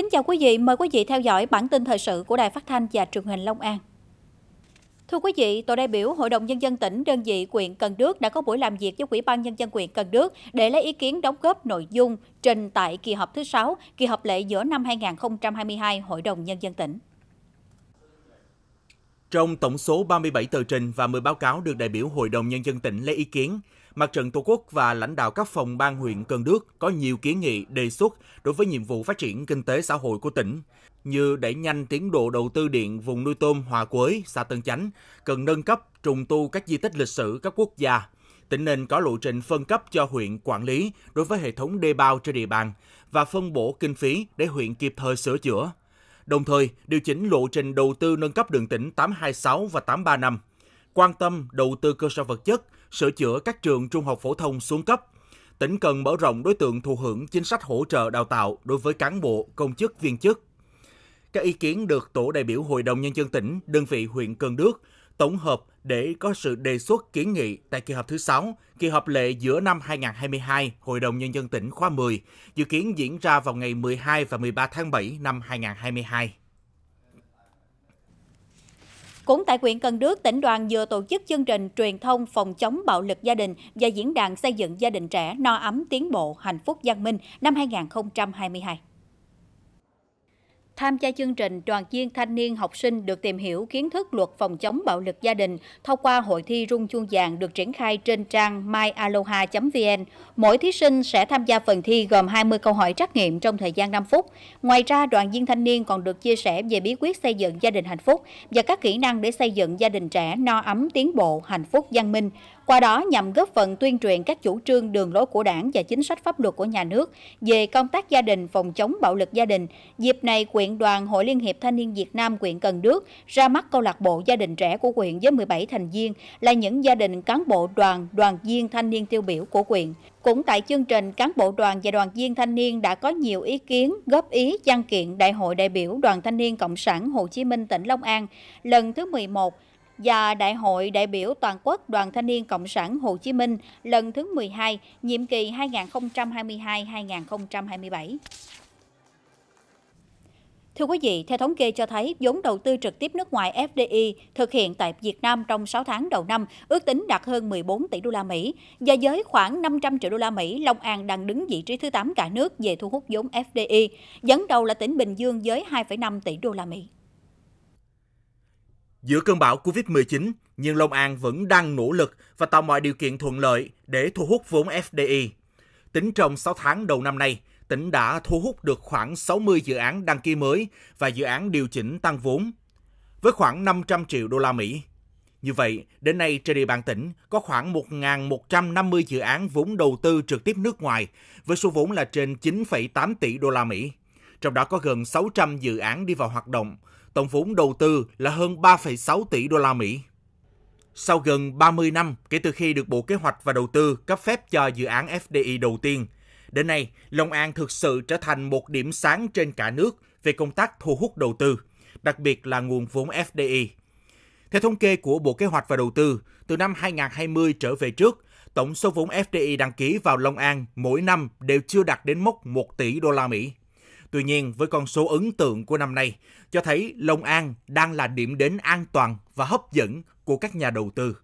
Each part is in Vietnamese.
Kính chào quý vị, mời quý vị theo dõi bản tin thời sự của Đài Phát thanh và Truyền hình Long An. Thưa quý vị, tổ đại biểu Hội đồng Nhân dân tỉnh đơn vị quyện Cần Đước đã có buổi làm việc với Ủy ban Nhân dân quyện Cần Đước để lấy ý kiến đóng góp nội dung trình tại kỳ họp thứ 6, kỳ họp lệ giữa năm 2022 Hội đồng Nhân dân tỉnh. Trong tổng số 37 tờ trình và 10 báo cáo được đại biểu Hội đồng Nhân dân tỉnh lấy ý kiến, Mặt trận Tổ quốc và lãnh đạo các phòng ban huyện Cần Đước có nhiều kiến nghị, đề xuất đối với nhiệm vụ phát triển kinh tế xã hội của tỉnh, như đẩy nhanh tiến độ đầu tư điện vùng nuôi tôm Hòa Quới, xã Tân Chánh, cần nâng cấp, trùng tu các di tích lịch sử các quốc gia. Tỉnh nên có lộ trình phân cấp cho huyện quản lý đối với hệ thống đê bao trên địa bàn và phân bổ kinh phí để huyện kịp thời sửa chữa, đồng thời điều chỉnh lộ trình đầu tư nâng cấp đường tỉnh 826 và 835, quan tâm đầu tư cơ sở vật chất, sửa chữa các trường trung học phổ thông xuống cấp. Tỉnh cần mở rộng đối tượng thụ hưởng chính sách hỗ trợ đào tạo đối với cán bộ, công chức, viên chức. Các ý kiến được tổ đại biểu Hội đồng Nhân dân tỉnh, đơn vị huyện Cần Đước tổng hợp để có sự đề xuất kiến nghị tại kỳ họp thứ 6, kỳ họp lệ giữa năm 2022 Hội đồng Nhân dân tỉnh khóa 10, dự kiến diễn ra vào ngày 12 và 13 tháng 7 năm 2022. Cũng tại huyện Cần Đước, tỉnh đoàn vừa tổ chức chương trình truyền thông phòng chống bạo lực gia đình và diễn đàn xây dựng gia đình trẻ no ấm tiến bộ hạnh phúc văn minh năm 2022 tham gia chương trình đoàn viên thanh niên học sinh được tìm hiểu kiến thức luật phòng chống bạo lực gia đình thông qua hội thi rung chuông vàng được triển khai trên trang myaloha.vn. Mỗi thí sinh sẽ tham gia phần thi gồm 20 câu hỏi trắc nghiệm trong thời gian 5 phút. Ngoài ra, đoàn viên thanh niên còn được chia sẻ về bí quyết xây dựng gia đình hạnh phúc và các kỹ năng để xây dựng gia đình trẻ no ấm, tiến bộ, hạnh phúc, văn minh. Qua đó nhằm góp phần tuyên truyền các chủ trương đường lối của đảng và chính sách pháp luật của nhà nước về công tác gia đình phòng chống bạo lực gia đình. Dịp này, quyện đoàn Hội Liên hiệp Thanh niên Việt Nam quyện Cần Đước ra mắt câu lạc bộ gia đình trẻ của quyện với 17 thành viên là những gia đình cán bộ đoàn, đoàn viên thanh niên tiêu biểu của quyện. Cũng tại chương trình, cán bộ đoàn và đoàn viên thanh niên đã có nhiều ý kiến, góp ý văn kiện Đại hội đại biểu Đoàn Thanh niên Cộng sản Hồ Chí Minh tỉnh Long An lần thứ 11 và Đại hội đại biểu toàn quốc Đoàn Thanh niên Cộng sản Hồ Chí Minh lần thứ 12, nhiệm kỳ 2022-2027. Thưa quý vị, theo thống kê cho thấy, vốn đầu tư trực tiếp nước ngoài FDI thực hiện tại Việt Nam trong 6 tháng đầu năm ước tính đạt hơn 14 tỷ đô la Mỹ và với khoảng 500 triệu đô la Mỹ, Long An đang đứng vị trí thứ 8 cả nước về thu hút vốn FDI, dẫn đầu là tỉnh Bình Dương với 2,5 tỷ đô la Mỹ. Giữa cơn bão Covid-19, nhưng Long An vẫn đang nỗ lực và tạo mọi điều kiện thuận lợi để thu hút vốn FDI. Tính trong 6 tháng đầu năm nay, tỉnh đã thu hút được khoảng 60 dự án đăng ký mới và dự án điều chỉnh tăng vốn với khoảng 500 triệu đô la Mỹ. Như vậy, đến nay trên địa bàn tỉnh có khoảng 1.150 dự án vốn đầu tư trực tiếp nước ngoài với số vốn là trên 9,8 tỷ đô la Mỹ. Trong đó có gần 600 dự án đi vào hoạt động tổng vốn đầu tư là hơn 3,6 tỷ đô la Mỹ. Sau gần 30 năm kể từ khi được Bộ Kế hoạch và Đầu tư cấp phép cho dự án FDI đầu tiên, đến nay Long An thực sự trở thành một điểm sáng trên cả nước về công tác thu hút đầu tư, đặc biệt là nguồn vốn FDI. Theo thống kê của Bộ Kế hoạch và Đầu tư, từ năm 2020 trở về trước, tổng số vốn FDI đăng ký vào Long An mỗi năm đều chưa đạt đến mốc 1 tỷ đô la Mỹ. Tuy nhiên, với con số ấn tượng của năm nay, cho thấy Long An đang là điểm đến an toàn và hấp dẫn của các nhà đầu tư.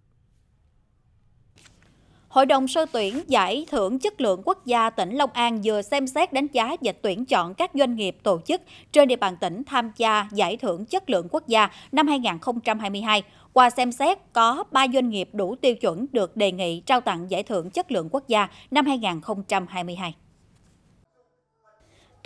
Hội đồng sơ tuyển giải thưởng chất lượng quốc gia tỉnh Long An vừa xem xét đánh giá và tuyển chọn các doanh nghiệp tổ chức trên địa bàn tỉnh tham gia giải thưởng chất lượng quốc gia năm 2022. Qua xem xét, có 3 doanh nghiệp đủ tiêu chuẩn được đề nghị trao tặng giải thưởng chất lượng quốc gia năm 2022.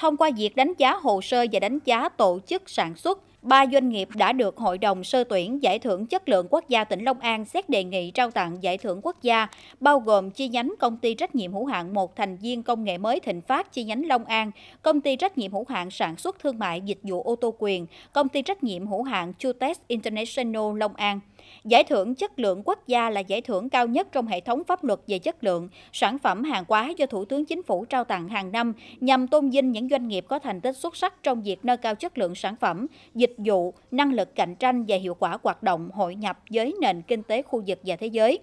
Thông qua việc đánh giá hồ sơ và đánh giá tổ chức sản xuất, ba doanh nghiệp đã được Hội đồng sơ tuyển Giải thưởng Chất lượng Quốc gia tỉnh Long An xét đề nghị trao tặng Giải thưởng Quốc gia, bao gồm chi nhánh công ty trách nhiệm hữu hạn một thành viên công nghệ mới Thịnh Phát chi nhánh Long An, công ty trách nhiệm hữu hạn sản xuất thương mại dịch vụ ô tô quyền, công ty trách nhiệm hữu hạn Chutex International Long An. Giải thưởng chất lượng quốc gia là giải thưởng cao nhất trong hệ thống pháp luật về chất lượng, sản phẩm hàng hóa do Thủ tướng Chính phủ trao tặng hàng năm nhằm tôn vinh những doanh nghiệp có thành tích xuất sắc trong việc nâng cao chất lượng sản phẩm, dịch vụ, năng lực cạnh tranh và hiệu quả hoạt động hội nhập với nền kinh tế khu vực và thế giới.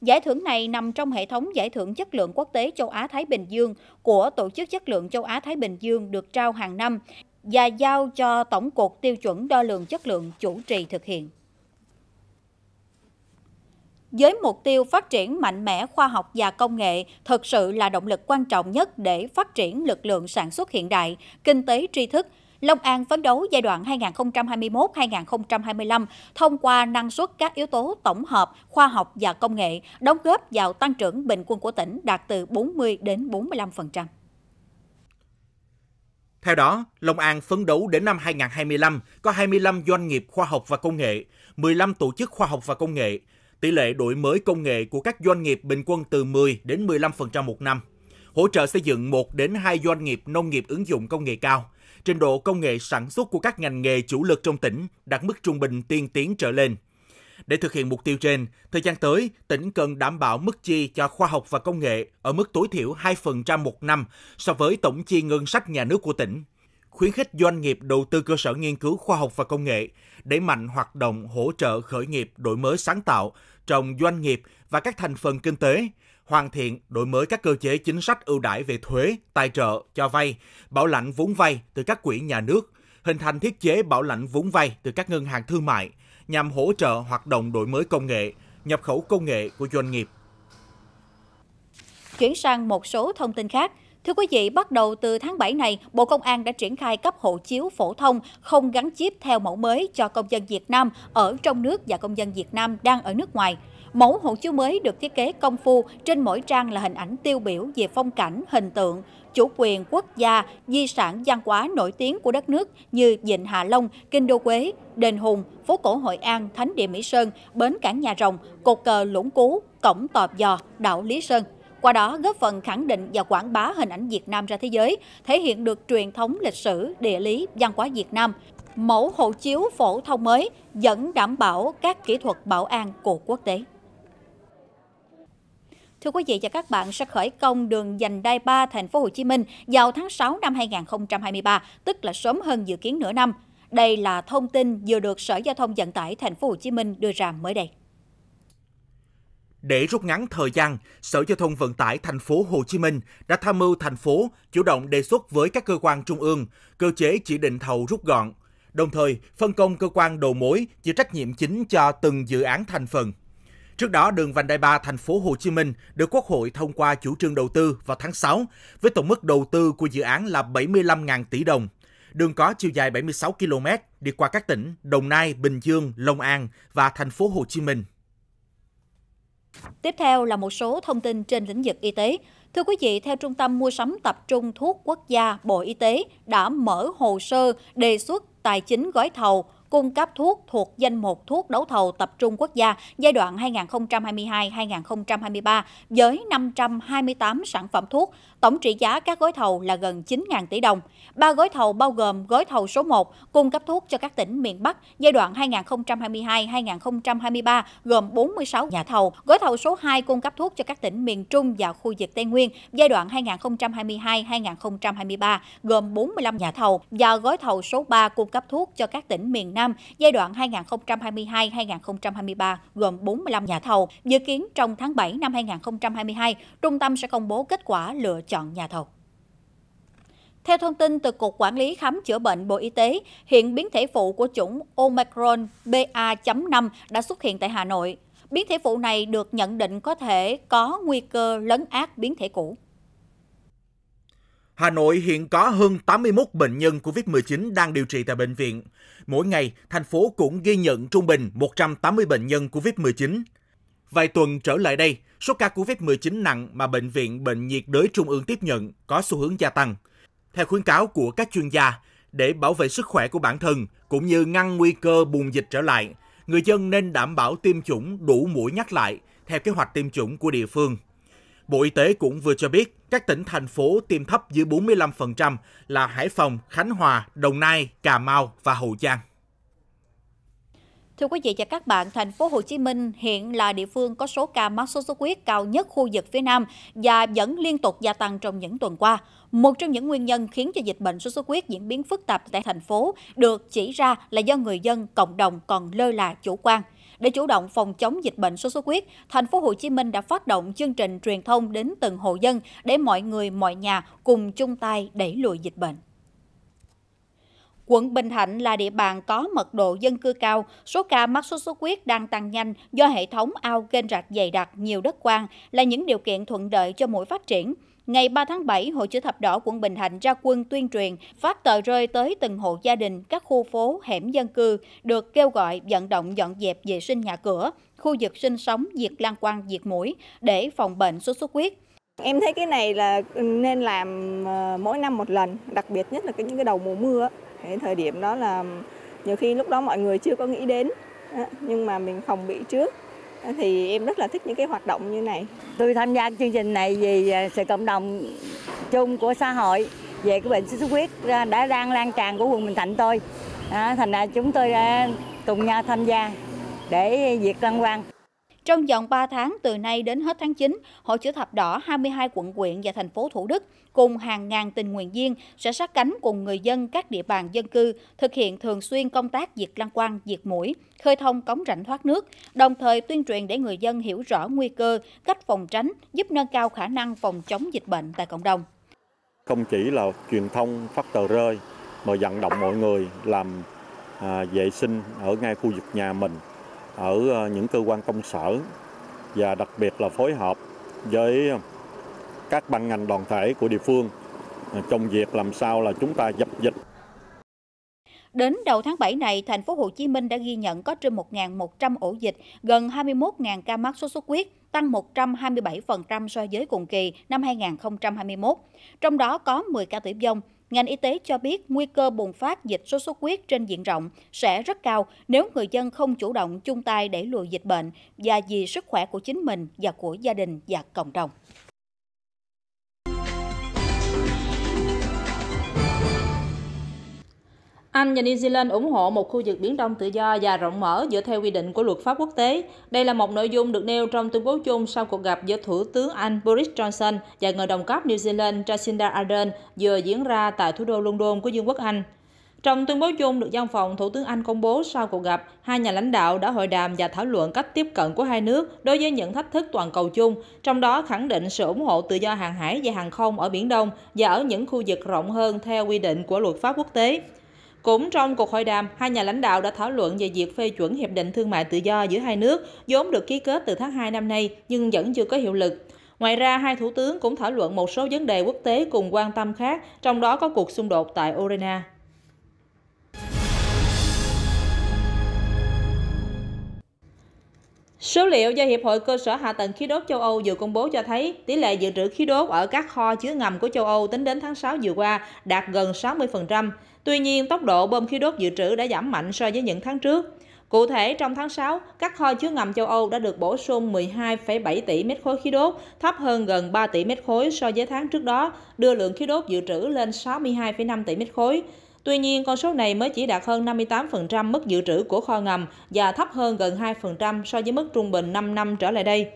Giải thưởng này nằm trong hệ thống giải thưởng chất lượng quốc tế châu Á Thái Bình Dương của Tổ chức Chất lượng châu Á Thái Bình Dương được trao hàng năm và giao cho Tổng cục Tiêu chuẩn đo lường chất lượng chủ trì thực hiện với mục tiêu phát triển mạnh mẽ khoa học và công nghệ thực sự là động lực quan trọng nhất để phát triển lực lượng sản xuất hiện đại, kinh tế tri thức. Long An phấn đấu giai đoạn 2021-2025 thông qua năng suất các yếu tố tổng hợp, khoa học và công nghệ, đóng góp vào tăng trưởng bình quân của tỉnh đạt từ 40 đến 45%. Theo đó, Long An phấn đấu đến năm 2025 có 25 doanh nghiệp khoa học và công nghệ, 15 tổ chức khoa học và công nghệ, tỷ lệ đổi mới công nghệ của các doanh nghiệp bình quân từ 10 đến 15% một năm, hỗ trợ xây dựng 1 đến 2 doanh nghiệp nông nghiệp ứng dụng công nghệ cao. Trình độ công nghệ sản xuất của các ngành nghề chủ lực trong tỉnh đạt mức trung bình tiên tiến trở lên. Để thực hiện mục tiêu trên, thời gian tới, tỉnh cần đảm bảo mức chi cho khoa học và công nghệ ở mức tối thiểu 2% một năm so với tổng chi ngân sách nhà nước của tỉnh khuyến khích doanh nghiệp đầu tư cơ sở nghiên cứu khoa học và công nghệ, đẩy mạnh hoạt động hỗ trợ khởi nghiệp đổi mới sáng tạo, trong doanh nghiệp và các thành phần kinh tế, hoàn thiện đổi mới các cơ chế chính sách ưu đãi về thuế, tài trợ, cho vay, bảo lãnh vốn vay từ các quỹ nhà nước, hình thành thiết chế bảo lãnh vốn vay từ các ngân hàng thương mại nhằm hỗ trợ hoạt động đổi mới công nghệ, nhập khẩu công nghệ của doanh nghiệp. Chuyển sang một số thông tin khác, Thưa quý vị, bắt đầu từ tháng 7 này, Bộ Công an đã triển khai cấp hộ chiếu phổ thông không gắn chip theo mẫu mới cho công dân Việt Nam ở trong nước và công dân Việt Nam đang ở nước ngoài. Mẫu hộ chiếu mới được thiết kế công phu, trên mỗi trang là hình ảnh tiêu biểu về phong cảnh, hình tượng, chủ quyền quốc gia, di sản văn hóa nổi tiếng của đất nước như Vịnh Hạ Long, Kinh Đô Quế, Đền Hùng, phố cổ Hội An, Thánh địa Mỹ Sơn, bến cảng Nhà Rồng, cột cờ Lũng Cú, cổng Tọp Giò, đảo Lý Sơn qua đó góp phần khẳng định và quảng bá hình ảnh Việt Nam ra thế giới, thể hiện được truyền thống lịch sử, địa lý, văn hóa Việt Nam. Mẫu hộ chiếu phổ thông mới vẫn đảm bảo các kỹ thuật bảo an của quốc tế. Thưa quý vị và các bạn, sẽ khởi công đường Dành đai 3 thành phố Hồ Chí Minh vào tháng 6 năm 2023, tức là sớm hơn dự kiến nửa năm. Đây là thông tin vừa được Sở Giao thông Vận tải thành phố Hồ Chí Minh đưa ra mới đây. Để rút ngắn thời gian, Sở Giao thông Vận tải thành phố Hồ Chí Minh đã tham mưu thành phố chủ động đề xuất với các cơ quan trung ương cơ chế chỉ định thầu rút gọn, đồng thời phân công cơ quan đầu mối chịu trách nhiệm chính cho từng dự án thành phần. Trước đó, đường vành đai 3 thành phố Hồ Chí Minh được Quốc hội thông qua chủ trương đầu tư vào tháng 6 với tổng mức đầu tư của dự án là 75.000 tỷ đồng. Đường có chiều dài 76 km đi qua các tỉnh Đồng Nai, Bình Dương, Long An và thành phố Hồ Chí Minh. Tiếp theo là một số thông tin trên lĩnh vực y tế. Thưa quý vị, theo Trung tâm Mua sắm Tập trung Thuốc Quốc gia Bộ Y tế đã mở hồ sơ đề xuất tài chính gói thầu cung cấp thuốc thuộc danh mục thuốc đấu thầu tập trung quốc gia giai đoạn 2022-2023 với 528 sản phẩm thuốc, tổng trị giá các gói thầu là gần 9.000 tỷ đồng. Ba gói thầu bao gồm gói thầu số 1 cung cấp thuốc cho các tỉnh miền Bắc giai đoạn 2022-2023 gồm 46 nhà thầu, gói thầu số 2 cung cấp thuốc cho các tỉnh miền Trung và khu vực Tây Nguyên giai đoạn 2022-2023 gồm 45 nhà thầu và gói thầu số 3 cung cấp thuốc cho các tỉnh miền Nam Nam giai đoạn 2022-2023 gồm 45 nhà thầu. Dự kiến trong tháng 7 năm 2022, trung tâm sẽ công bố kết quả lựa chọn nhà thầu. Theo thông tin từ Cục Quản lý Khám chữa bệnh Bộ Y tế, hiện biến thể phụ của chủng Omicron BA.5 đã xuất hiện tại Hà Nội. Biến thể phụ này được nhận định có thể có nguy cơ lấn át biến thể cũ. Hà Nội hiện có hơn 81 bệnh nhân COVID-19 đang điều trị tại bệnh viện. Mỗi ngày, thành phố cũng ghi nhận trung bình 180 bệnh nhân COVID-19. Vài tuần trở lại đây, số ca COVID-19 nặng mà Bệnh viện Bệnh nhiệt đới Trung ương tiếp nhận có xu hướng gia tăng. Theo khuyến cáo của các chuyên gia, để bảo vệ sức khỏe của bản thân cũng như ngăn nguy cơ bùng dịch trở lại, người dân nên đảm bảo tiêm chủng đủ mũi nhắc lại theo kế hoạch tiêm chủng của địa phương. Bộ Y tế cũng vừa cho biết các tỉnh thành phố tiêm thấp dưới 45% là Hải Phòng, Khánh Hòa, Đồng Nai, Cà Mau và Hậu Giang. Thưa quý vị và các bạn, thành phố Hồ Chí Minh hiện là địa phương có số ca mắc sốt xuất huyết cao nhất khu vực phía Nam và vẫn liên tục gia tăng trong những tuần qua. Một trong những nguyên nhân khiến cho dịch bệnh sốt xuất huyết diễn biến phức tạp tại thành phố được chỉ ra là do người dân, cộng đồng còn lơ là chủ quan. Để chủ động phòng chống dịch bệnh sốt xuất huyết, thành phố Hồ Chí Minh đã phát động chương trình truyền thông đến từng hộ dân để mọi người, mọi nhà cùng chung tay đẩy lùi dịch bệnh. Quận Bình Thạnh là địa bàn có mật độ dân cư cao, số ca mắc sốt xuất huyết đang tăng nhanh do hệ thống ao kênh rạch dày đặc nhiều đất quang là những điều kiện thuận lợi cho mũi phát triển. Ngày 3 tháng 7, Hội Chữ Thập Đỏ quận Bình Thạnh ra quân tuyên truyền, phát tờ rơi tới từng hộ gia đình, các khu phố, hẻm dân cư, được kêu gọi vận động dọn dẹp vệ sinh nhà cửa, khu vực sinh sống, diệt lan quang, diệt mũi để phòng bệnh sốt xuất huyết. Em thấy cái này là nên làm ờ, mỗi năm một lần, đặc biệt nhất là cái những cái đầu mùa mưa. Cái thời điểm đó là nhiều khi lúc đó mọi người chưa có nghĩ đến, nhưng mà mình phòng bị trước thì em rất là thích những cái hoạt động như này. Tôi tham gia chương trình này vì à, sự cộng đồng chung của xã hội về cái bệnh sốt xuất huyết đã đang lan tràn của quận Bình Thạnh tôi. À, thành ra chúng tôi à, cùng nhau tham gia để diệt lăng quang trong vòng 3 tháng từ nay đến hết tháng 9, Hội Chữ Thập Đỏ 22 quận quyện và thành phố Thủ Đức cùng hàng ngàn tình nguyện viên sẽ sát cánh cùng người dân các địa bàn dân cư thực hiện thường xuyên công tác diệt lăng quăng, diệt mũi, khơi thông cống rãnh thoát nước, đồng thời tuyên truyền để người dân hiểu rõ nguy cơ, cách phòng tránh, giúp nâng cao khả năng phòng chống dịch bệnh tại cộng đồng. Không chỉ là truyền thông phát tờ rơi mà vận động mọi người làm à, vệ sinh ở ngay khu vực nhà mình ở ờ, những cơ quan công sở và đặc biệt là phối hợp với các ban ngành đoàn thể của địa phương ờ, trong việc làm sao là chúng ta dập dịch. Đến đầu tháng 7 này, thành phố Hồ Chí Minh đã ghi nhận có trên 1.100 ổ dịch, gần 21.000 ca mắc sốt xuất huyết, tăng 127% so với cùng kỳ năm 2021. Trong đó có 10 ca tử vong, ngành y tế cho biết nguy cơ bùng phát dịch sốt xuất huyết trên diện rộng sẽ rất cao nếu người dân không chủ động chung tay để lùi dịch bệnh và vì sức khỏe của chính mình và của gia đình và cộng đồng. Anh và New Zealand ủng hộ một khu vực Biển Đông tự do và rộng mở dựa theo quy định của luật pháp quốc tế. Đây là một nội dung được nêu trong tuyên bố chung sau cuộc gặp giữa Thủ tướng Anh Boris Johnson và người đồng cấp New Zealand Jacinda Ardern vừa diễn ra tại thủ đô London của Vương quốc Anh. Trong tuyên bố chung được văn phòng Thủ tướng Anh công bố sau cuộc gặp, hai nhà lãnh đạo đã hội đàm và thảo luận cách tiếp cận của hai nước đối với những thách thức toàn cầu chung, trong đó khẳng định sự ủng hộ tự do hàng hải và hàng không ở Biển Đông và ở những khu vực rộng hơn theo quy định của luật pháp quốc tế. Cũng trong cuộc hội đàm, hai nhà lãnh đạo đã thảo luận về việc phê chuẩn Hiệp định Thương mại Tự do giữa hai nước, vốn được ký kết từ tháng 2 năm nay nhưng vẫn chưa có hiệu lực. Ngoài ra, hai thủ tướng cũng thảo luận một số vấn đề quốc tế cùng quan tâm khác, trong đó có cuộc xung đột tại Ukraine. Số liệu do Hiệp hội Cơ sở Hạ tầng Khí đốt châu Âu vừa công bố cho thấy tỷ lệ dự trữ khí đốt ở các kho chứa ngầm của châu Âu tính đến tháng 6 vừa qua đạt gần 60%. Tuy nhiên, tốc độ bơm khí đốt dự trữ đã giảm mạnh so với những tháng trước. Cụ thể, trong tháng 6, các kho chứa ngầm châu Âu đã được bổ sung 12,7 tỷ mét khối khí đốt, thấp hơn gần 3 tỷ mét khối so với tháng trước đó, đưa lượng khí đốt dự trữ lên 62,5 tỷ mét khối. Tuy nhiên, con số này mới chỉ đạt hơn 58% mức dự trữ của kho ngầm và thấp hơn gần 2% so với mức trung bình 5 năm trở lại đây.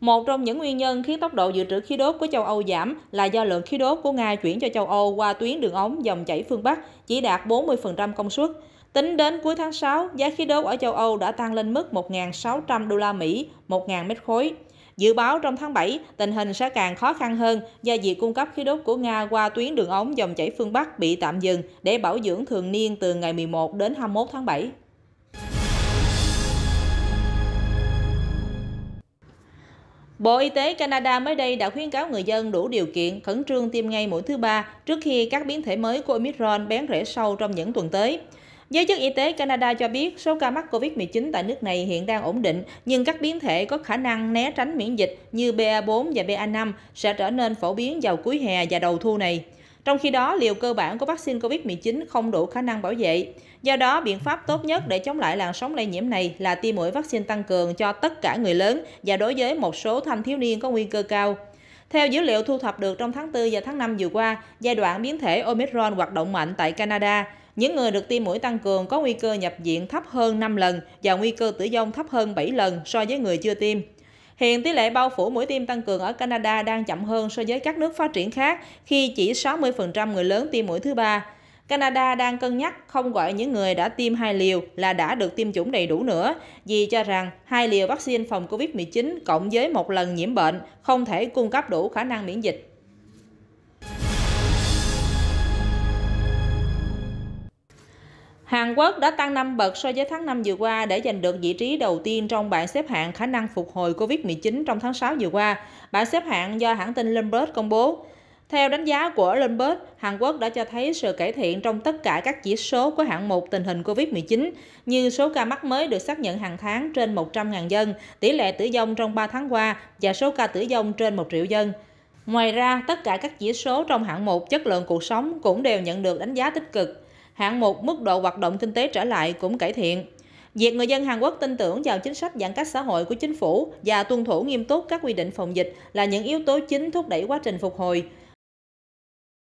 Một trong những nguyên nhân khiến tốc độ dự trữ khí đốt của châu Âu giảm là do lượng khí đốt của Nga chuyển cho châu Âu qua tuyến đường ống dòng chảy phương Bắc chỉ đạt 40% công suất. Tính đến cuối tháng 6, giá khí đốt ở châu Âu đã tăng lên mức 1.600 đô la Mỹ, 1.000 mét khối. Dự báo trong tháng 7, tình hình sẽ càng khó khăn hơn do việc cung cấp khí đốt của Nga qua tuyến đường ống dòng chảy phương Bắc bị tạm dừng để bảo dưỡng thường niên từ ngày 11 đến 21 tháng 7. Bộ Y tế Canada mới đây đã khuyến cáo người dân đủ điều kiện khẩn trương tiêm ngay mũi thứ ba trước khi các biến thể mới của Omicron bén rễ sâu trong những tuần tới. Giới chức y tế Canada cho biết số ca mắc COVID-19 tại nước này hiện đang ổn định, nhưng các biến thể có khả năng né tránh miễn dịch như BA4 và BA5 sẽ trở nên phổ biến vào cuối hè và đầu thu này. Trong khi đó, liều cơ bản của vaccine COVID-19 không đủ khả năng bảo vệ. Do đó, biện pháp tốt nhất để chống lại làn sóng lây nhiễm này là tiêm mũi vaccine tăng cường cho tất cả người lớn và đối với một số thanh thiếu niên có nguy cơ cao. Theo dữ liệu thu thập được trong tháng 4 và tháng 5 vừa qua, giai đoạn biến thể Omicron hoạt động mạnh tại Canada, những người được tiêm mũi tăng cường có nguy cơ nhập viện thấp hơn 5 lần và nguy cơ tử vong thấp hơn 7 lần so với người chưa tiêm. Hiện tỷ lệ bao phủ mũi tiêm tăng cường ở Canada đang chậm hơn so với các nước phát triển khác khi chỉ 60% người lớn tiêm mũi thứ ba. Canada đang cân nhắc không gọi những người đã tiêm hai liều là đã được tiêm chủng đầy đủ nữa, vì cho rằng hai liều vaccine phòng COVID-19 cộng với một lần nhiễm bệnh không thể cung cấp đủ khả năng miễn dịch Hàn Quốc đã tăng 5 bậc so với tháng 5 vừa qua để giành được vị trí đầu tiên trong bảng xếp hạng khả năng phục hồi COVID-19 trong tháng 6 vừa qua, bảng xếp hạng do hãng tin Bloomberg công bố. Theo đánh giá của Bloomberg, Hàn Quốc đã cho thấy sự cải thiện trong tất cả các chỉ số của hạng mục tình hình COVID-19 như số ca mắc mới được xác nhận hàng tháng trên 100.000 dân, tỷ lệ tử vong trong 3 tháng qua và số ca tử vong trên 1 triệu dân. Ngoài ra, tất cả các chỉ số trong hạng mục chất lượng cuộc sống cũng đều nhận được đánh giá tích cực hạng mục mức độ hoạt động kinh tế trở lại cũng cải thiện. Việc người dân Hàn Quốc tin tưởng vào chính sách giãn cách xã hội của chính phủ và tuân thủ nghiêm túc các quy định phòng dịch là những yếu tố chính thúc đẩy quá trình phục hồi.